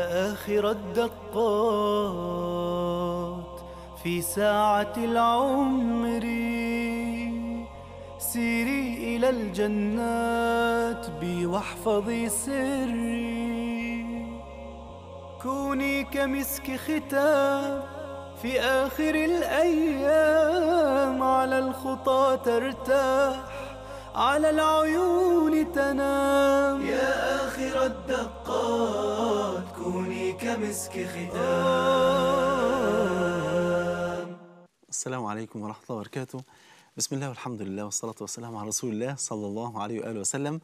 آخر الدقات في ساعة العمر سيري إلى الجنات بي واحفظي سري كوني كمسك ختام في آخر الأيام على الخطى ترتاح على العيون تنام يا آخر الدقات مسك ختام السلام عليكم ورحمة الله وبركاته بسم الله والحمد لله والصلاة والسلام على رسول الله صلى الله عليه وآله وسلم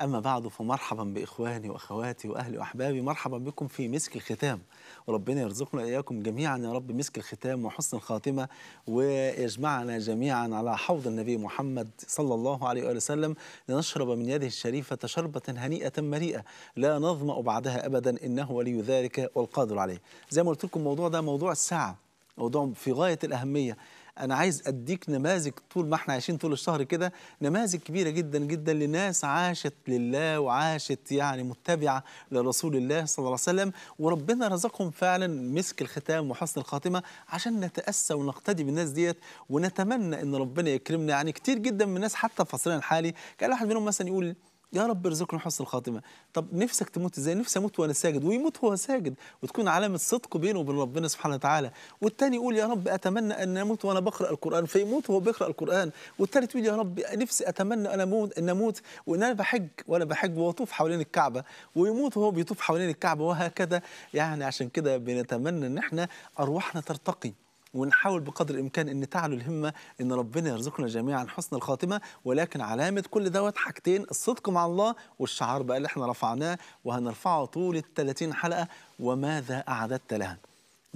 أما بعد فمرحبا بإخواني وأخواتي وأهلي وأحبابي مرحبا بكم في مسك الختام وربنا يرزقنا إياكم جميعا يا رب مسك الختام وحسن الخاتمة ويجمعنا جميعا على حوض النبي محمد صلى الله عليه وآله وسلم لنشرب من يده الشريفة شربة هنيئة مريئة لا نظمأ بعدها أبدا إنه ولي ذلك والقادر عليه زي ما قلت لكم الموضوع ده موضوع الساعة موضوع في غاية الأهمية انا عايز اديك نماذج طول ما احنا عايشين طول الشهر كده نماذج كبيره جدا جدا لناس عاشت لله وعاشت يعني متبعه لرسول الله صلى الله عليه وسلم وربنا رزقهم فعلا مسك الختام وحسن الخاتمه عشان نتاسى ونقتدي بالناس ديت ونتمنى ان ربنا يكرمنا يعني كتير جدا من الناس حتى في عصرنا الحالي كان واحد منهم مثلا يقول يا رب ارزقنا حسن الخاتمه طب نفسك تموت ازاي نفسي اموت وانا ساجد ويموت وهو ساجد وتكون علامه صدق بينه وبين ربنا سبحانه وتعالى والتاني يقول يا رب اتمنى ان اموت وانا بقرا القران فيموت وهو بيقرا القران والتالت يقول يا رب نفسي اتمنى ان اموت ان اموت وان انا بحج وانا بحج واطوف حوالين الكعبه ويموت وهو بيطوف حوالين الكعبه وهكذا يعني عشان كده بنتمنى ان احنا ارواحنا ترتقي ونحاول بقدر الامكان ان تعلو الهمه ان ربنا يرزقنا جميعا حسن الخاتمه ولكن علامه كل دوت حاجتين الصدق مع الله والشعار بقى اللي احنا رفعناه وهنرفعه طول ال 30 حلقه وماذا اعددت لها.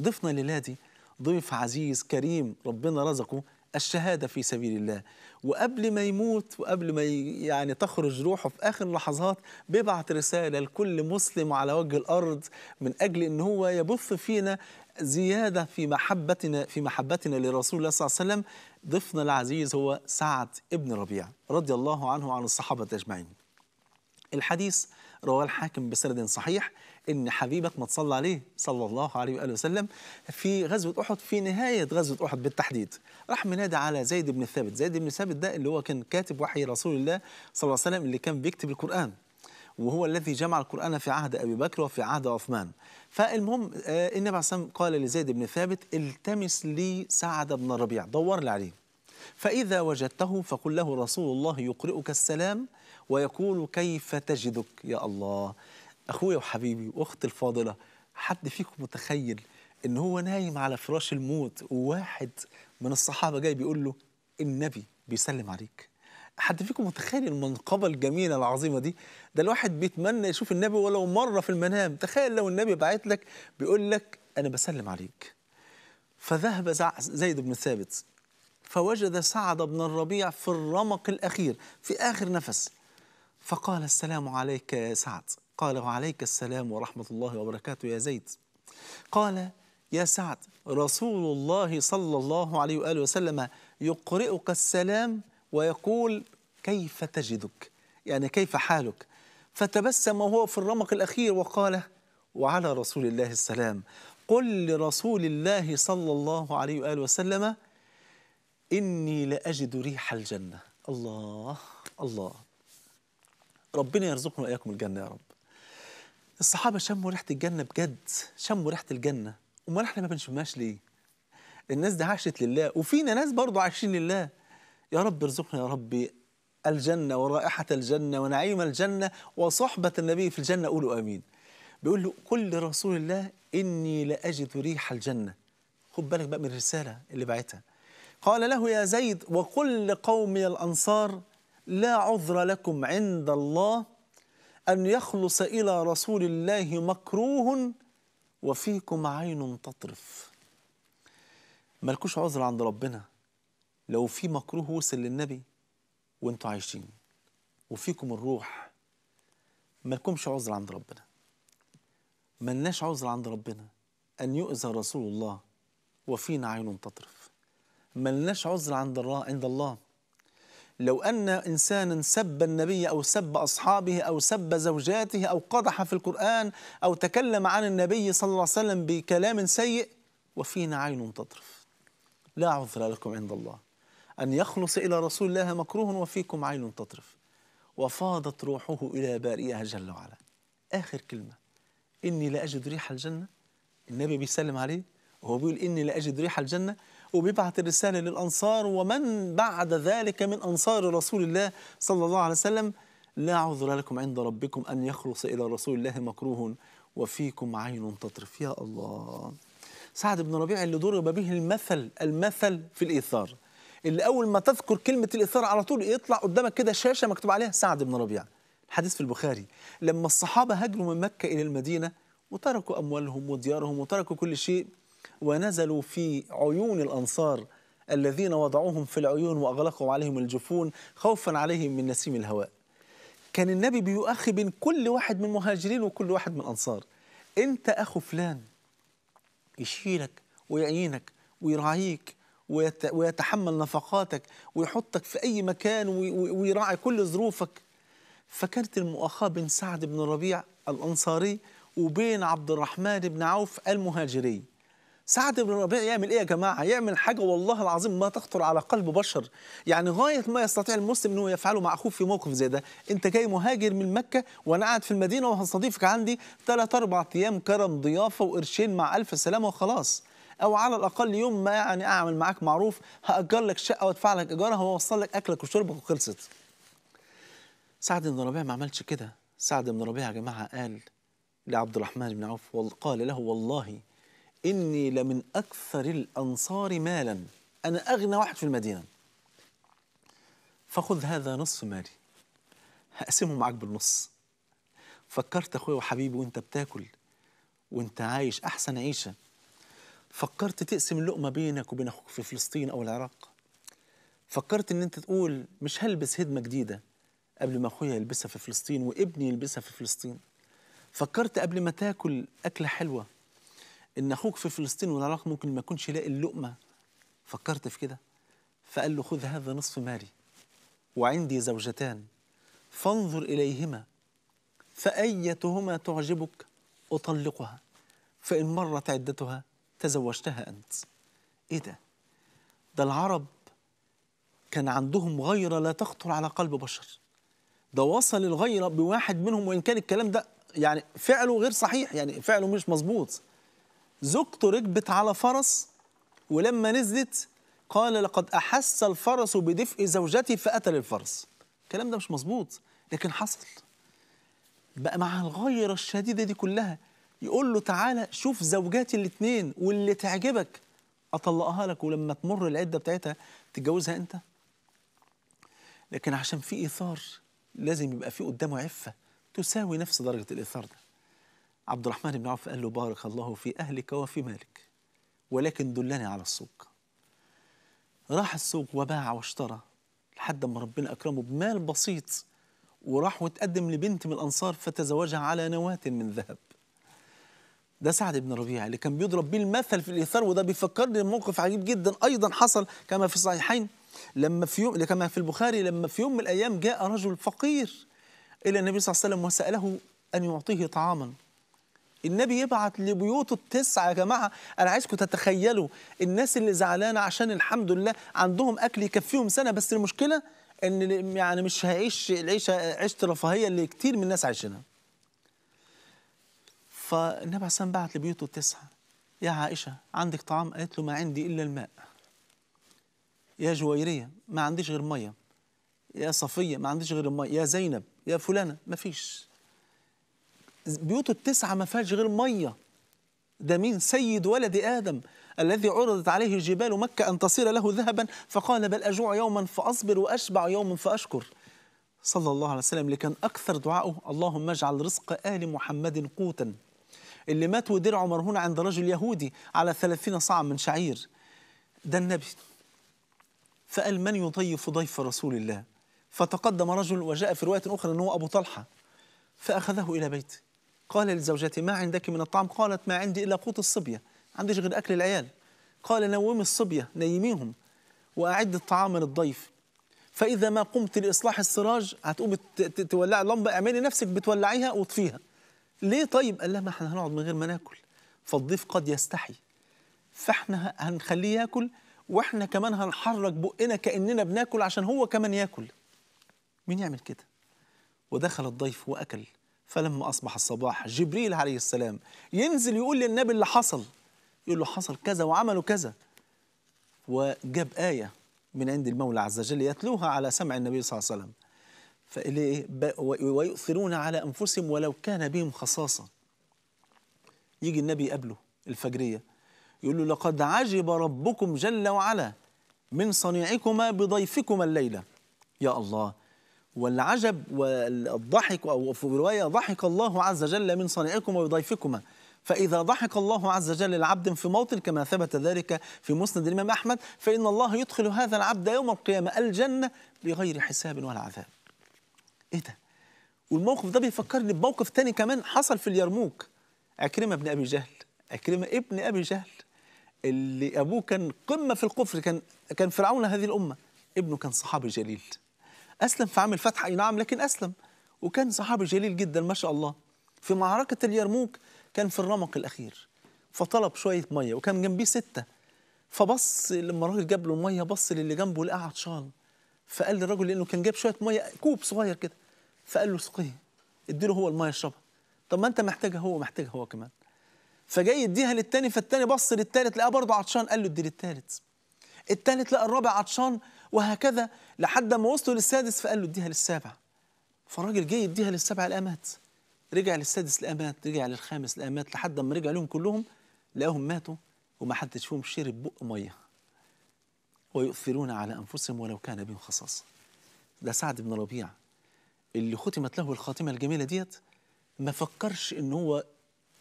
ضيفنا الليله دي ضيف عزيز كريم ربنا رزقه الشهاده في سبيل الله وقبل ما يموت وقبل ما يعني تخرج روحه في اخر لحظات بيبعت رساله لكل مسلم على وجه الارض من اجل ان هو يبث فينا زيادة في محبتنا في محبتنا لرسول الله صلى الله عليه وسلم ضيفنا العزيز هو سعد ابن ربيع رضي الله عنه وعن الصحابة أجمعين الحديث رواه الحاكم بسند صحيح ان حبيبك ما تصلى عليه صلى الله عليه واله وسلم في غزوه احد في نهايه غزوه احد بالتحديد راح منادى على زيد بن ثابت زيد بن ثابت ده اللي هو كان كاتب وحي رسول الله صلى الله عليه وسلم اللي كان بيكتب القران وهو الذي جمع القرآن في عهد أبي بكر وفي عهد عثمان فالمهم آه، النبي عليه الصلاة قال لزيد بن ثابت التمس لي سعد بن الربيع دور لي عليه فإذا وجدته فقل له رسول الله يقرئك السلام ويقول كيف تجدك يا الله أخويا وحبيبي وأختي الفاضلة حد فيكم متخيل إن هو نايم على فراش الموت وواحد من الصحابة جاي بيقول له النبي بيسلم عليك حد فيكم متخيل المنقبه الجميله العظيمه دي ده الواحد بيتمنى يشوف النبي ولو مره في المنام تخيل لو النبي بعت لك بيقول لك انا بسلم عليك فذهب زيد بن ثابت فوجد سعد بن الربيع في الرمق الاخير في اخر نفس فقال السلام عليك يا سعد قال وعليك السلام ورحمه الله وبركاته يا زيد قال يا سعد رسول الله صلى الله عليه واله وسلم يقرئك السلام ويقول كيف تجدك يعني كيف حالك فتبسم وهو في الرمق الأخير وقال وعلى رسول الله السلام قل لرسول الله صلى الله عليه وآله وسلم إني لأجد ريح الجنة الله الله ربنا يرزقنا وإياكم الجنة يا رب الصحابة شموا ريحة الجنة بجد شموا ريحة الجنة أمال إحنا ما بنشمهاش ليه الناس دي عاشت لله وفينا ناس برضه عايشين لله يا رب ارزقنا يا ربي الجنة ورائحة الجنة ونعيم الجنة وصحبة النبي في الجنة قولوا آمين بيقول له قل لرسول الله إني لأجد ريح الجنة خد بالك بقى من الرسالة اللي بعتها قال له يا زيد وقل لقومي الأنصار لا عذر لكم عند الله أن يخلص إلى رسول الله مكروه وفيكم عين تطرف ملكوش عذر عند ربنا لو في مكروه وصل للنبي وانتوا عايشين وفيكم الروح مالكمش عذر عند ربنا ملناش عذر عند ربنا أن يؤذى رسول الله وفينا عين تطرف ملناش عذر عند الله عند الله لو أن إنسانا سب النبي أو سب أصحابه أو سب زوجاته أو قدح في القرآن أو تكلم عن النبي صلى الله عليه وسلم بكلام سيء وفينا عين تطرف لا عذر لكم عند الله أن يخلص إلى رسول الله مكروه وفيكم عين تطرف وفاضت روحه إلى بارئها جل وعلا آخر كلمة إني لا أجد ريح الجنة النبي بيسلم عليه وهو بيقول إني لا أجد ريح الجنة وبيبعت الرسالة للأنصار ومن بعد ذلك من أنصار رسول الله صلى الله عليه وسلم لا عذر لكم عند ربكم أن يخلص إلى رسول الله مكروه وفيكم عين تطرف يا الله سعد بن ربيع اللي ضرب به المثل المثل في الإيثار اللي اول ما تذكر كلمه الاثاره على طول يطلع قدامك كده شاشه مكتوب عليها سعد بن ربيعه الحديث في البخاري لما الصحابه هاجروا من مكه الى المدينه وتركوا اموالهم وديارهم وتركوا كل شيء ونزلوا في عيون الانصار الذين وضعوهم في العيون واغلقوا عليهم الجفون خوفا عليهم من نسيم الهواء كان النبي بيؤخي بين كل واحد من المهاجرين وكل واحد من الانصار انت اخو فلان يشيلك ويعينك ويراعيك ويتحمل نفقاتك ويحطك في أي مكان ويراعي كل ظروفك فكانت المؤاخاة بين سعد بن ربيع الأنصاري وبين عبد الرحمن بن عوف المهاجري سعد بن ربيع يعمل ايه يا جماعه يعمل حاجه والله العظيم ما تخطر على قلب بشر يعني غايه ما يستطيع المسلم انه يفعله مع اخوه في موقف زي ده انت جاي مهاجر من مكه وانا قاعد في المدينه وهستضيفك عندي ثلاث اربع ايام كرم ضيافه وقرشين مع الف سلامه وخلاص او على الاقل يوم ما يعني اعمل معاك معروف هاجر لك شقه وادفع لك ايجارها واوصل لك اكلك وشربك وخلصت سعد بن ربيعه ما عملش كده سعد بن ربيعه يا جماعه قال لعبد الرحمن بن عوف قال له والله اني لمن اكثر الانصار مالا انا اغنى واحد في المدينه فخذ هذا نصف مالي هقسمه معاك بالنص فكرت اخويا وحبيبي وانت بتاكل وانت عايش احسن عيشه فكرت تقسم اللقمة بينك وبين أخوك في فلسطين أو العراق فكرت إن أنت تقول مش هلبس هدمة جديدة قبل ما أخويا يلبسها في فلسطين وابني يلبسها في فلسطين فكرت قبل ما تاكل أكلة حلوة إن أخوك في فلسطين والعراق ممكن ما يكونش يلاقي اللقمة فكرت في كده فقال له خذ هذا نصف مالي وعندي زوجتان فانظر إليهما فأيتهما تعجبك أطلقها فإن مرت عدتها تزوجتها أنت إيه ده؟ ده العرب كان عندهم غيرة لا تخطر على قلب بشر ده وصل الغيرة بواحد منهم وإن كان الكلام ده يعني فعله غير صحيح يعني فعله مش مظبوط زوجته ركبت على فرس ولما نزلت قال لقد أحس الفرس بدفء زوجتي فقتل الفرس الكلام ده مش مظبوط لكن حصل بقى مع الغيرة الشديدة دي كلها يقول له تعالى شوف زوجاتي الاثنين واللي تعجبك اطلقها لك ولما تمر العده بتاعتها تتجوزها انت لكن عشان في ايثار لازم يبقى في قدامه عفه تساوي نفس درجه الايثار ده عبد الرحمن بن عوف قال له بارك الله في اهلك وفي مالك ولكن دلني على السوق راح السوق وباع واشترى لحد ما ربنا اكرمه بمال بسيط وراح وتقدم لبنت من الانصار فتزوجها على نواه من ذهب ده سعد بن ربيعه اللي كان بيضرب بيه المثل في الايثار وده بيفكرني بموقف عجيب جدا ايضا حصل كما في الصحيحين لما في يوم كما في البخاري لما في يوم من الايام جاء رجل فقير الى النبي صلى الله عليه وسلم وساله ان يعطيه طعاما النبي يبعت لبيوته التسعة يا جماعة أنا عايزكم تتخيلوا الناس اللي زعلانة عشان الحمد لله عندهم أكل يكفيهم سنة بس المشكلة إن يعني مش هيعيش العيشة عيشة رفاهية اللي كتير من الناس عايشينها فالنبي عليه الصلاه بعت لبيوته التسعة يا عائشة عندك طعام قالت له ما عندي إلا الماء يا جويرية ما عنديش غير مية يا صفية ما عنديش غير الميه، يا زينب يا فلانة ما فيش بيوته التسعة ما فيهاش غير مية ده مين سيد ولد آدم الذي عرضت عليه جبال مكة أن تصير له ذهبا فقال بل أجوع يوما فأصبر وأشبع يوما فأشكر صلى الله عليه وسلم اللي كان أكثر دعائه اللهم اجعل رزق آل محمد قوتا اللي مات ودرعه مرهون عند رجل يهودي على ثلاثين صاع من شعير ده النبي فقال من يضيف ضيف رسول الله فتقدم رجل وجاء في رواية أخرى أنه أبو طلحة فأخذه إلى بيته قال لزوجته ما عندك من الطعام قالت ما عندي إلا قوت الصبية ما عنديش غير أكل العيال قال نومي الصبية نيميهم وأعد الطعام للضيف فإذا ما قمت لإصلاح السراج هتقوم تولع اللمبة اعملي نفسك بتولعيها واطفيها ليه طيب قال لها ما احنا هنقعد من غير ما ناكل فالضيف قد يستحي فاحنا هنخليه ياكل واحنا كمان هنحرك بقنا كاننا بناكل عشان هو كمان ياكل مين يعمل كده ودخل الضيف واكل فلما اصبح الصباح جبريل عليه السلام ينزل يقول للنبي اللي حصل يقول له حصل كذا وعملوا كذا وجاب ايه من عند المولى عز وجل يتلوها على سمع النبي صلى الله عليه وسلم ويؤثرون على أنفسهم ولو كان بهم خصاصة يجي النبي يقابله الفجرية يقول له لقد عجب ربكم جل وعلا من صنيعكما بضيفكما الليلة يا الله والعجب والضحك أو في رواية ضحك الله عز وجل من صنيعكما بضيفكما فإذا ضحك الله عز وجل العبد في موطن كما ثبت ذلك في مسند الإمام أحمد فإن الله يدخل هذا العبد يوم القيامة الجنة بغير حساب ولا عذاب ايه ده والموقف ده بيفكرني بموقف تاني كمان حصل في اليرموك عكرمه بن ابي جهل عكرمه ابن ابي جهل اللي ابوه كان قمه في الكفر كان كان فرعون هذه الامه ابنه كان صحابي جليل اسلم في عام الفتح اي نعم لكن اسلم وكان صحابي جليل جدا ما شاء الله في معركه اليرموك كان في الرمق الاخير فطلب شويه ميه وكان جنبيه سته فبص لما الراجل جاب له ميه بص للي جنبه لقى عطشان فقال للرجل لانه كان جاب شويه ميه كوب صغير كده فقال له سقيه اديله هو الميه يشربها طب ما انت محتاجها هو محتاجها هو كمان فجاي يديها للتاني فالتاني بص للتالت لقاه برضه عطشان قال له ادي للتالت التالت لقى الرابع عطشان وهكذا لحد ما وصلوا للسادس فقال له اديها للسابع فالراجل جاي يديها للسابع لقاه مات رجع للسادس لقاه مات رجع للخامس لقاه مات لحد ما رجع لهم كلهم لقاهم ماتوا وما حدش فيهم شرب بق ميه ويؤثرون على أنفسهم ولو كان بهم خصاصة ده سعد بن ربيع اللي ختمت له الخاتمة الجميلة ديت ما فكرش إن هو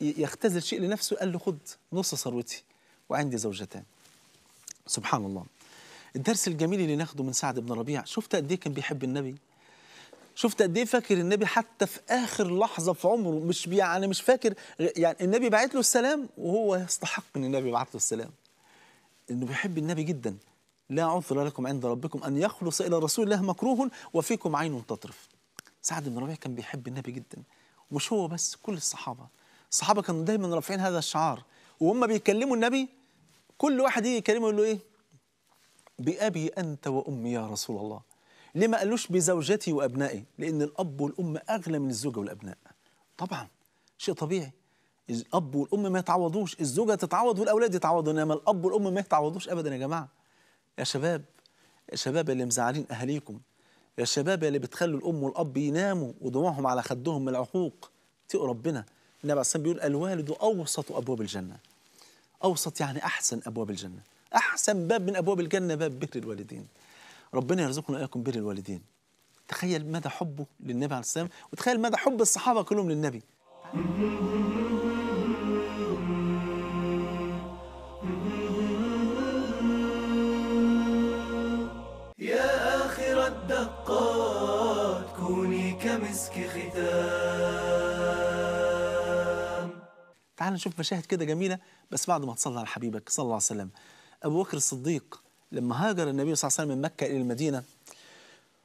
يختزل شيء لنفسه قال له خد نص ثروتي وعندي زوجتان سبحان الله الدرس الجميل اللي ناخده من سعد بن ربيع شفت قد ايه كان بيحب النبي شفت قد ايه فاكر النبي حتى في اخر لحظه في عمره مش يعني مش فاكر يعني النبي بعت له السلام وهو يستحق ان النبي يبعت له السلام انه بيحب النبي جدا لا عذر لكم عند ربكم أن يخلص إلى رسول الله مكروه وفيكم عين تطرف سعد بن ربيعة كان بيحب النبي جدا مش هو بس كل الصحابة الصحابة كانوا دايما رافعين هذا الشعار وهم بيكلموا النبي كل واحد يجي يكلمه يقول له إيه بأبي أنت وأمي يا رسول الله ليه ما قالوش بزوجتي وأبنائي لأن الأب والأم أغلى من الزوجة والأبناء طبعا شيء طبيعي الأب والأم ما يتعوضوش الزوجة تتعوض والأولاد يتعوضوا إنما الأب والأم ما يتعوضوش أبدا يا جماعة يا شباب يا شباب اللي مزعلين اهاليكم يا شباب اللي بتخلوا الام والاب يناموا ودموعهم على خدهم من العقوق اتقوا ربنا النبي عليه بيقول الوالد اوسط ابواب الجنه اوسط يعني احسن ابواب الجنه احسن باب من ابواب الجنه باب بر الوالدين ربنا يرزقنا اياكم بر الوالدين تخيل مدى حبه للنبي عليه والسلام وتخيل مدى حب الصحابه كلهم للنبي المسك ختام تعال نشوف مشاهد كده جميلة بس بعد ما تصلى على حبيبك صلى الله عليه وسلم أبو بكر الصديق لما هاجر النبي صلى الله عليه وسلم من مكة إلى المدينة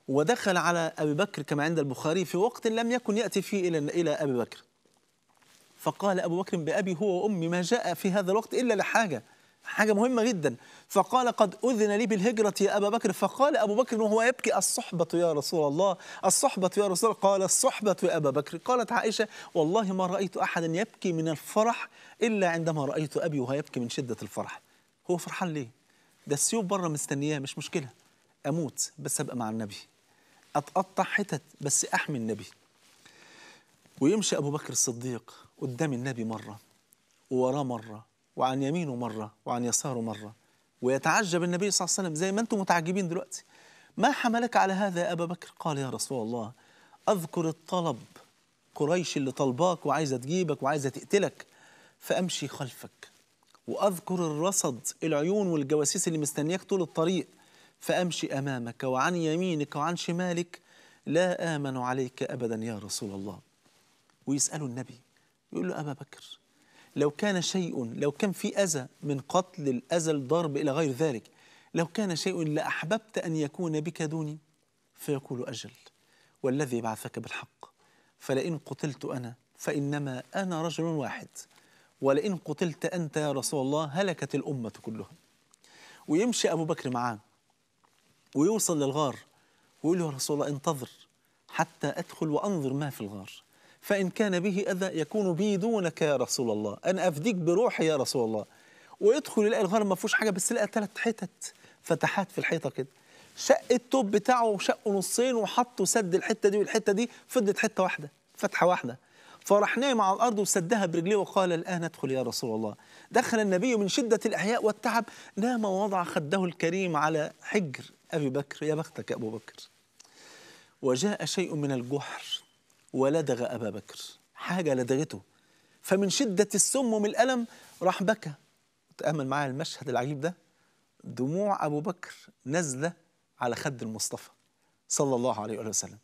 ودخل على أبي بكر كما عند البخاري في وقت لم يكن يأتي فيه إلى إلى أبي بكر فقال أبو بكر بأبي هو وأمي ما جاء في هذا الوقت إلا لحاجة حاجة مهمة جدا فقال قد أذن لي بالهجرة يا أبا بكر فقال أبو بكر وهو يبكي الصحبة يا رسول الله الصحبة يا رسول الله قال الصحبة يا أبا بكر قالت عائشة والله ما رأيت أحدا يبكي من الفرح إلا عندما رأيت أبي وهو يبكي من شدة الفرح هو فرحان ليه؟ ده السيوف بره مستنياه مش مشكلة أموت بس أبقى مع النبي أتقطع حتت بس أحمي النبي ويمشي أبو بكر الصديق قدام النبي مرة ووراه مرة وعن يمينه مرة وعن يساره مرة ويتعجب النبي صلى الله عليه وسلم زي ما أنتم متعجبين دلوقتي ما حملك على هذا يا أبا بكر قال يا رسول الله أذكر الطلب قريش اللي طلباك وعايزة تجيبك وعايزة تقتلك فأمشي خلفك وأذكر الرصد العيون والجواسيس اللي مستنياك طول الطريق فأمشي أمامك وعن يمينك وعن شمالك لا آمن عليك أبدا يا رسول الله ويسأله النبي يقول له أبا بكر لو كان شيء لو كان في أذى من قتل الأذى الضرب إلى غير ذلك لو كان شيء لأحببت أن يكون بك دوني فيقول أجل والذي بعثك بالحق فلئن قتلت أنا فإنما أنا رجل واحد ولئن قتلت أنت يا رسول الله هلكت الأمة كلها ويمشي أبو بكر معاه ويوصل للغار ويقول له يا رسول الله انتظر حتى أدخل وأنظر ما في الغار فإن كان به أذى يكون بي دونك يا رسول الله أنا أفديك بروحي يا رسول الله ويدخل يلاقي الغنم ما فيهوش حاجة بس لقى ثلاث حتت فتحات في الحيطة كده شق التوب بتاعه شقه نصين وحط وسد الحتة دي والحتة دي فضلت حتة واحدة فتحة واحدة فراح نايم على الارض وسدها برجليه وقال الان ادخل يا رسول الله دخل النبي من شده الاحياء والتعب نام ووضع خده الكريم على حجر ابي بكر يا بختك يا ابو بكر وجاء شيء من الجحر ولدغ أبا بكر حاجة لدغته فمن شدة السم ومن الألم راح بكى تأمل معايا المشهد العجيب ده دموع أبو بكر نازلة على خد المصطفى صلى الله عليه وآله وسلم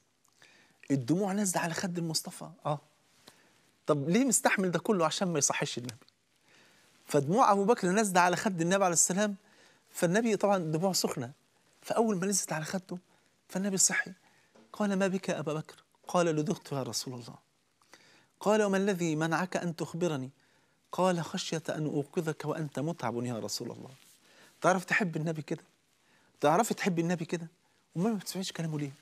الدموع نازلة على خد المصطفى آه طب ليه مستحمل ده كله عشان ما يصحش النبي فدموع أبو بكر نازلة على خد النبي عليه السلام فالنبي طبعا دموع سخنة فأول ما نزلت على خده فالنبي صحي قال ما بك يا أبا بكر قال يا رسول الله قال وما الذي منعك أن تخبرني قال خشية أن أوقظك وأنت متعب يا رسول الله تعرف تحب النبي كده تعرفي تحبي النبي كده وما بتسمعيش كلامه ليه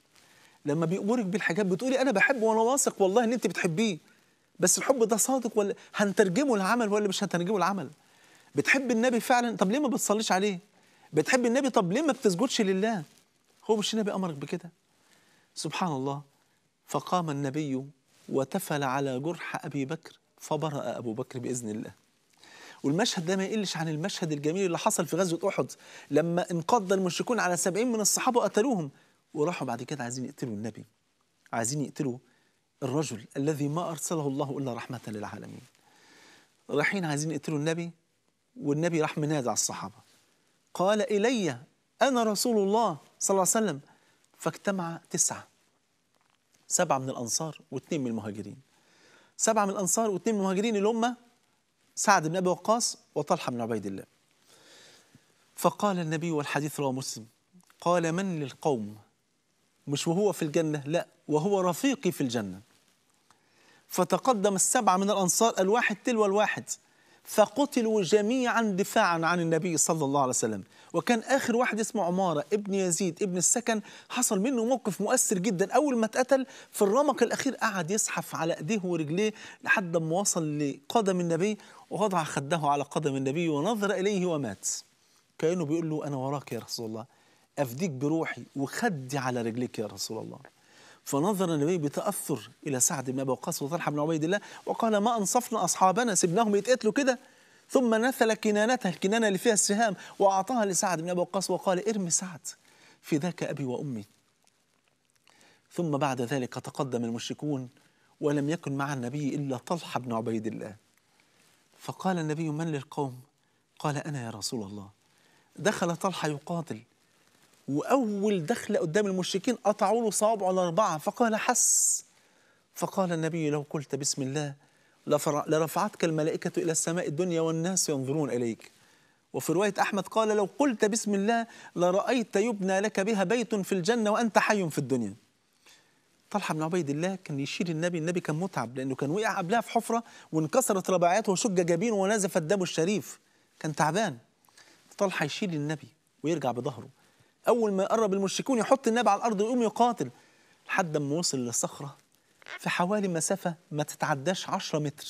لما بيأمرك بالحاجات بتقولي أنا بحبه وأنا واثق والله إن أنت بتحبيه بس الحب ده صادق ولا هنترجمه لعمل ولا مش هنترجمه لعمل بتحب النبي فعلا طب ليه ما بتصليش عليه بتحب النبي طب ليه ما بتسجدش لله هو مش النبي أمرك بكده سبحان الله فقام النبي وتفل على جرح أبي بكر فبرأ أبو بكر بإذن الله والمشهد ده ما يقلش عن المشهد الجميل اللي حصل في غزوة أحد لما انقض المشركون على سبعين من الصحابة وقتلوهم وراحوا بعد كده عايزين يقتلوا النبي عايزين يقتلوا الرجل الذي ما أرسله الله إلا رحمة للعالمين رايحين عايزين يقتلوا النبي والنبي راح منادى على الصحابة قال إلي أنا رسول الله صلى الله عليه وسلم فاجتمع تسعة سبعة من الأنصار واثنين من المهاجرين سبعة من الأنصار واثنين من المهاجرين اللي هم سعد بن أبي وقاص وطلحة بن عبيد الله فقال النبي والحديث رواه مسلم قال من للقوم مش وهو في الجنة لا وهو رفيقي في الجنة فتقدم السبعة من الأنصار الواحد تلو الواحد فقتلوا جميعا دفاعا عن النبي صلى الله عليه وسلم وكان آخر واحد اسمه عمارة ابن يزيد ابن السكن حصل منه موقف مؤثر جدا أول ما اتقتل في الرمق الأخير قعد يزحف على إيديه ورجليه لحد ما وصل لقدم النبي ووضع خده على قدم النبي ونظر إليه ومات كأنه بيقول له أنا وراك يا رسول الله أفديك بروحي وخدي على رجليك يا رسول الله فنظر النبي بتأثر إلى سعد بن أبي وقاص وطلحة بن عبيد الله وقال ما أنصفنا أصحابنا سيبناهم يتقتلوا كده ثم نثل كنانته الكنانة اللي فيها السهام وأعطاها لسعد بن أبي وقاص وقال ارمي سعد في ذاك أبي وأمي ثم بعد ذلك تقدم المشركون ولم يكن مع النبي إلا طلحة بن عبيد الله فقال النبي من للقوم قال أنا يا رسول الله دخل طلحة يقاتل وأول دخلة قدام المشركين قطعوا له صوابعه الأربعة فقال حس فقال النبي لو قلت بسم الله لرفعتك الملائكة إلى السماء الدنيا والناس ينظرون إليك وفي رواية أحمد قال لو قلت بسم الله لرأيت يبنى لك بها بيت في الجنة وأنت حي في الدنيا طلحة بن عبيد الله كان يشيل النبي النبي كان متعب لأنه كان وقع قبلها في حفرة وانكسرت رباعياته وشج جبينه ونزف الدم الشريف كان تعبان طلحة يشيل النبي ويرجع بظهره أول ما يقرب المشركون يحط النبي على الأرض ويقوم يقاتل لحد ما وصل للصخرة في حوالي مسافة ما تتعداش 10 متر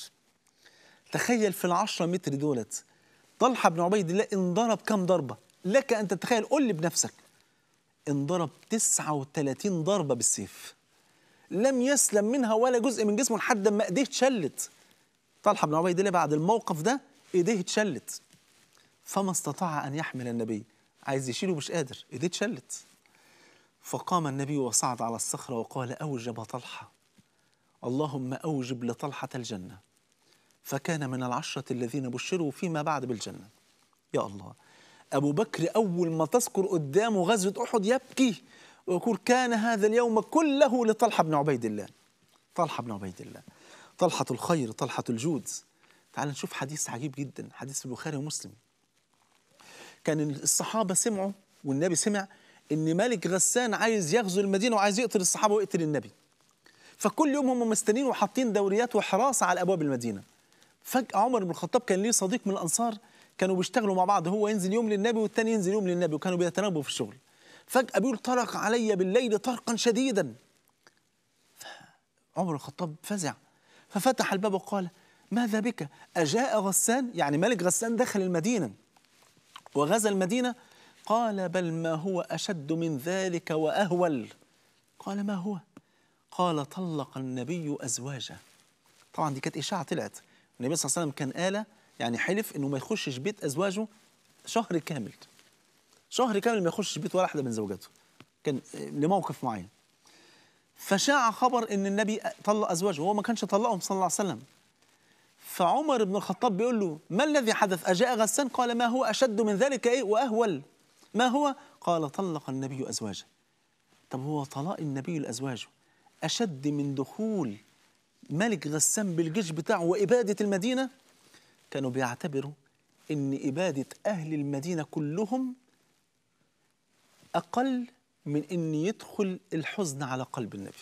تخيل في العشرة متر دولت طلحة بن عبيد الله انضرب كم ضربة لك أن تتخيل قل لي بنفسك انضرب 39 ضربة بالسيف لم يسلم منها ولا جزء من جسمه لحد ما ايديه اتشلت طلحة بن عبيد الله بعد الموقف ده ايديه اتشلت فما استطاع أن يحمل النبي عايز يشيله مش قادر ايديه اتشلت فقام النبي وصعد على الصخرة وقال أوجب طلحة اللهم أوجب لطلحة الجنة فكان من العشرة الذين بشروا فيما بعد بالجنة يا الله أبو بكر أول ما تذكر قدامه غزوة أحد يبكي ويقول كان هذا اليوم كله لطلحة بن عبيد الله طلحة بن عبيد الله طلحة الخير طلحة الجود تعال نشوف حديث عجيب جدا حديث البخاري ومسلم كان الصحابة سمعوا والنبي سمع إن ملك غسان عايز يغزو المدينة وعايز يقتل الصحابة ويقتل النبي فكل يوم هم مستنين وحاطين دوريات وحراسه على ابواب المدينه فجاه عمر بن الخطاب كان ليه صديق من الانصار كانوا بيشتغلوا مع بعض هو ينزل يوم للنبي والثاني ينزل يوم للنبي وكانوا بيتنابوا في الشغل فجاه بيقول طرق علي بالليل طرقا شديدا عمر الخطاب فزع ففتح الباب وقال ماذا بك أجاء غسان يعني ملك غسان دخل المدينة وغزا المدينة قال بل ما هو أشد من ذلك وأهول قال ما هو قال طلق النبي أزواجه طبعا دي كانت إشاعة طلعت النبي صلى الله عليه وسلم كان قال يعني حلف إنه ما يخشش بيت أزواجه شهر كامل شهر كامل ما يخشش بيت ولا واحدة من زوجاته كان لموقف معين فشاع خبر إن النبي طلق أزواجه هو ما كانش طلقهم صلى الله عليه وسلم فعمر بن الخطاب بيقول له ما الذي حدث أجاء غسان قال ما هو أشد من ذلك إيه وأهول ما هو قال طلق النبي أزواجه طب هو طلاق النبي لأزواجه أشد من دخول ملك غسان بالجيش بتاعه وإبادة المدينة كانوا بيعتبروا إن إبادة أهل المدينة كلهم أقل من إن يدخل الحزن على قلب النبي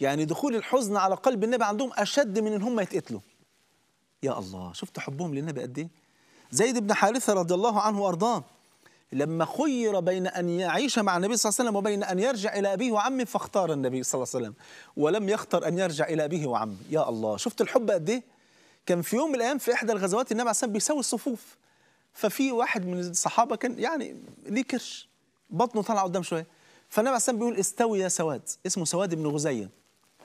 يعني دخول الحزن على قلب النبي عندهم أشد من إن هم يتقتلوا يا الله شفت حبهم للنبي قد إيه زيد بن حارثة رضي الله عنه وأرضاه لما خير بين أن يعيش مع النبي صلى الله عليه وسلم وبين أن يرجع إلى أبيه وعمه فاختار النبي صلى الله عليه وسلم ولم يختر أن يرجع إلى أبيه وعمه يا الله شفت الحب قد إيه كان في يوم من الأيام في إحدى الغزوات النبي عليه الصلاة والسلام بيساوي الصفوف ففي واحد من الصحابة كان يعني ليه كرش بطنه طالع قدام شوية فالنبي عليه الصلاة والسلام بيقول استوي يا سواد اسمه سواد بن غزية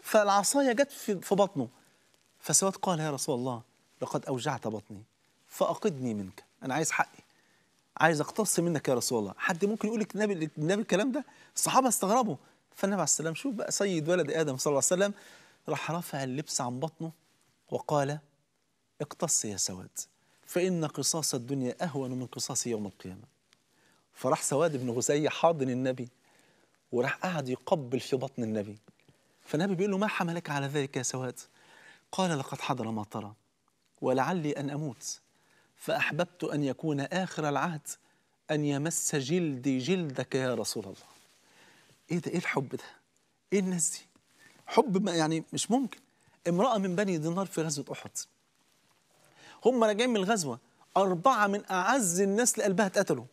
فالعصاية جت في بطنه فسواد قال يا رسول الله لقد أوجعت بطني فأقدني منك أنا عايز حقي عايز اقتص منك يا رسول الله حد ممكن يقول للنبي النبي الكلام ده الصحابه استغربوا فالنبي عليه السلام شوف بقى سيد ولد ادم صلى الله عليه وسلم راح رفع اللبس عن بطنه وقال اقتص يا سواد فان قصاص الدنيا اهون من قصاص يوم القيامه فراح سواد بن غزي حاضن النبي وراح قعد يقبل في بطن النبي فالنبي بيقول له ما حملك على ذلك يا سواد قال لقد حضر ما ترى ولعلي ان اموت فأحببت أن يكون آخر العهد أن يمس جلدي جلدك يا رسول الله إيه ده إيه الحب ده إيه الناس دي حب ما يعني مش ممكن امرأة من بني دينار في غزوة أحد هم راجعين من الغزوة أربعة من أعز الناس لقلبها اتقتلوا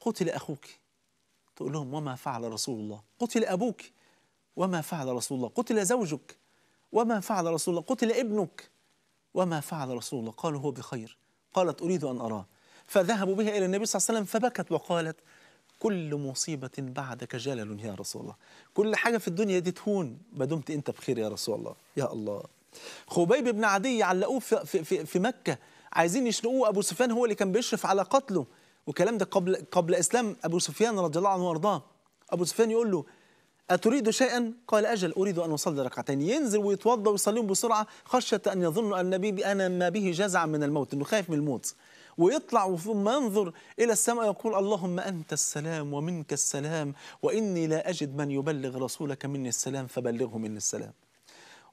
قتل أخوك تقول لهم وما فعل رسول الله قتل أبوك وما فعل رسول الله قتل زوجك وما فعل رسول الله قتل ابنك وما فعل رسول الله قالوا هو بخير قالت أريد أن أراه فذهبوا بها إلى النبي صلى الله عليه وسلم فبكت وقالت كل مصيبة بعدك جلل يا رسول الله كل حاجة في الدنيا دي تهون ما دمت أنت بخير يا رسول الله يا الله خبيب بن عدي علقوه في, في, في, في مكة عايزين يشنقوه أبو سفيان هو اللي كان بيشرف على قتله والكلام ده قبل قبل إسلام أبو سفيان رضي الله عنه وأرضاه أبو سفيان يقول له أتريد شيئا؟ قال أجل أريد أن أصلي ركعتين ينزل ويتوضأ ويصليهم بسرعة خشية أن يظن النبي أنا ما به جزعا من الموت أنه خايف من الموت ويطلع ثم ينظر إلى السماء يقول اللهم أنت السلام ومنك السلام وإني لا أجد من يبلغ رسولك مني السلام فبلغه مني السلام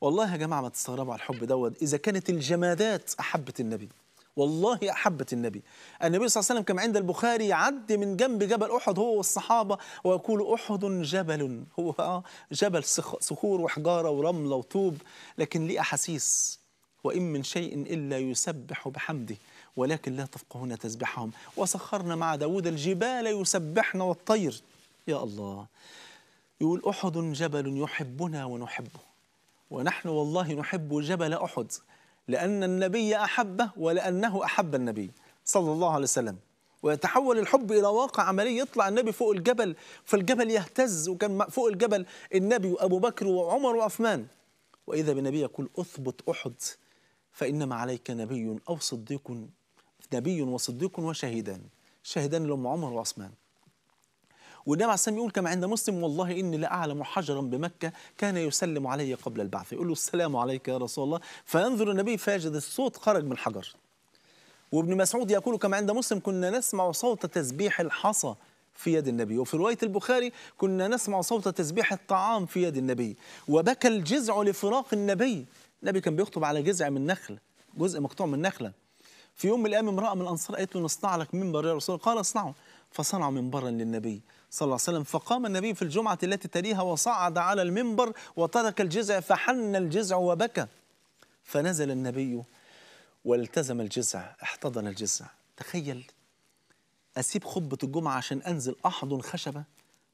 والله يا جماعة ما تستغربوا على الحب دوت إذا كانت الجمادات أحبت النبي والله أحبت النبي النبي صلى الله عليه وسلم كما عند البخاري يعدي من جنب جبل أحد هو والصحابة ويقول أحد جبل هو جبل صخور وحجارة ورملة وطوب لكن ليه أحاسيس وإن من شيء إلا يسبح بحمده ولكن لا تفقهون تسبحهم وسخرنا مع داود الجبال يسبحن والطير يا الله يقول أحد جبل يحبنا ونحبه ونحن والله نحب جبل أحد لأن النبي أحبه ولأنه أحب النبي صلى الله عليه وسلم ويتحول الحب إلى واقع عملي يطلع النبي فوق الجبل فالجبل يهتز وكان فوق الجبل النبي وأبو بكر وعمر وعثمان وإذا بالنبي يقول أثبت أحد فإنما عليك نبي أو صديق نبي وصديق وشهيدان شهيدان لأم عمر وعثمان والنبي عليه السلام يقول كما عند مسلم والله إني لأعلم حجرا بمكة كان يسلم علي قبل البعث يقول له السلام عليك يا رسول الله فينظر النبي فيجد الصوت خرج من الحجر وابن مسعود يقول كما عند مسلم كنا نسمع صوت تسبيح الحصى في يد النبي وفي رواية البخاري كنا نسمع صوت تسبيح الطعام في يد النبي وبكى الجزع لفراق النبي النبي كان بيخطب على جزع من نخل جزء مقطوع من نخلة في يوم من الأيام امرأة من الأنصار قالت له نصنع لك منبر يا رسول الله قال اصنعه فصنعوا منبرا للنبي صلى الله عليه وسلم فقام النبي في الجمعة التي تليها وصعد على المنبر وترك الجزع فحن الجزع وبكى فنزل النبي والتزم الجزع احتضن الجزع تخيل أسيب خطبة الجمعة عشان أنزل أحضن خشبة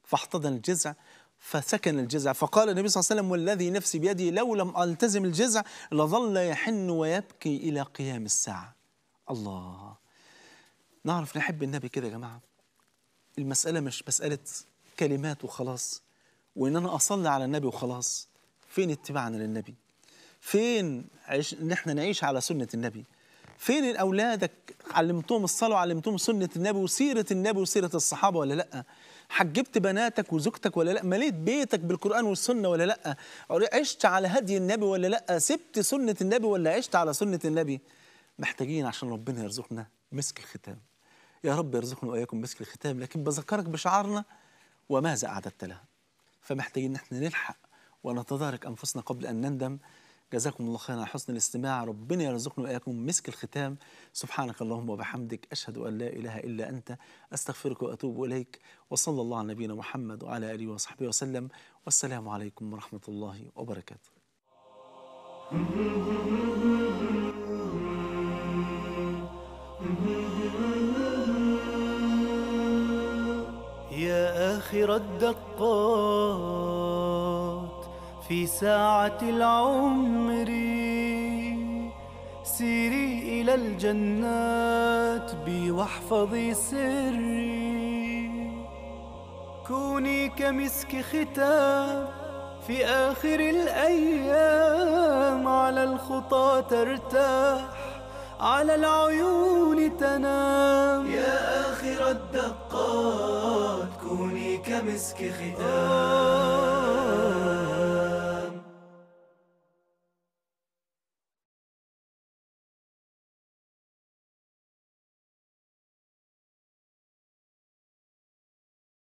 فاحتضن الجزع فسكن الجزع فقال النبي صلى الله عليه وسلم والذي نفسي بيدي لو لم ألتزم الجزع لظل يحن ويبكي إلى قيام الساعة الله نعرف نحب النبي كده يا جماعه المسألة مش مسألة كلمات وخلاص وإن أنا أصلي على النبي وخلاص فين اتباعنا للنبي فين عش... إن إحنا نعيش على سنة النبي فين أولادك علمتهم الصلاة وعلمتهم سنة النبي وسيرة النبي وسيرة الصحابة ولا لأ حجبت بناتك وزوجتك ولا لأ مليت بيتك بالقرآن والسنة ولا لأ عشت على هدي النبي ولا لأ سبت سنة النبي ولا عشت على سنة النبي محتاجين عشان ربنا يرزقنا مسك الختام يا رب يرزقنا وإياكم مسك الختام لكن بذكرك بشعارنا وماذا أعددت لها فمحتاجين نحن نلحق ونتدارك أنفسنا قبل أن نندم جزاكم الله خيرا على حسن الاستماع ربنا يرزقنا وإياكم مسك الختام سبحانك اللهم وبحمدك أشهد أن لا إله إلا أنت أستغفرك وأتوب إليك وصلى الله على نبينا محمد وعلى آله وصحبه وسلم والسلام عليكم ورحمة الله وبركاته آخر الدقات في ساعة العمر سيري إلى الجنات بي واحفظي سري كوني كمسك ختام في آخر الأيام على الخطى ترتاح على العيون تنام يا آخر الدقات Sous-titrage